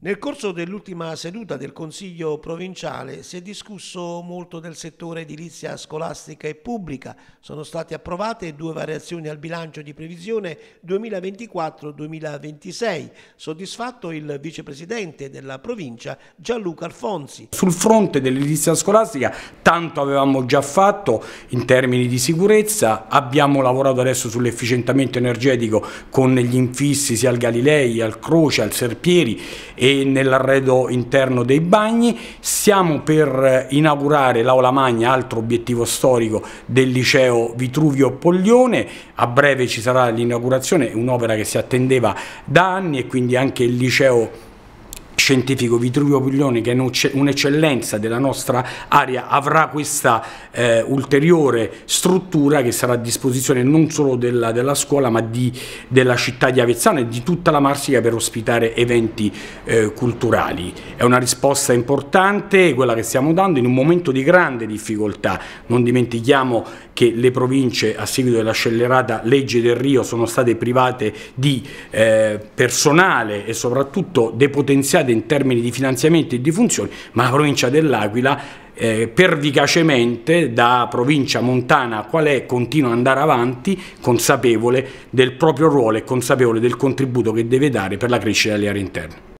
Nel corso dell'ultima seduta del Consiglio provinciale si è discusso molto del settore edilizia scolastica e pubblica. Sono state approvate due variazioni al bilancio di previsione 2024-2026. Soddisfatto il vicepresidente della provincia Gianluca Alfonsi. Sul fronte dell'edilizia scolastica tanto avevamo già fatto in termini di sicurezza, abbiamo lavorato adesso sull'efficientamento energetico con gli infissi sia al Galilei, al Croce, al Serpieri e nell'arredo interno dei bagni. Siamo per eh, inaugurare l'aula magna, altro obiettivo storico del liceo Vitruvio Poglione. A breve ci sarà l'inaugurazione, un'opera che si attendeva da anni e quindi anche il liceo scientifico Vitruvio Piglioni, che è un'eccellenza della nostra area, avrà questa eh, ulteriore struttura che sarà a disposizione non solo della, della scuola ma di, della città di Avezzano e di tutta la Marsica per ospitare eventi eh, culturali. È una risposta importante quella che stiamo dando in un momento di grande difficoltà. Non dimentichiamo che le province a seguito della scellerata legge del Rio sono state private di eh, personale e soprattutto depotenziate in in termini di finanziamenti e di funzioni, ma la provincia dell'Aquila eh, pervicacemente da provincia montana qual è continua ad andare avanti consapevole del proprio ruolo e consapevole del contributo che deve dare per la crescita delle aree interne.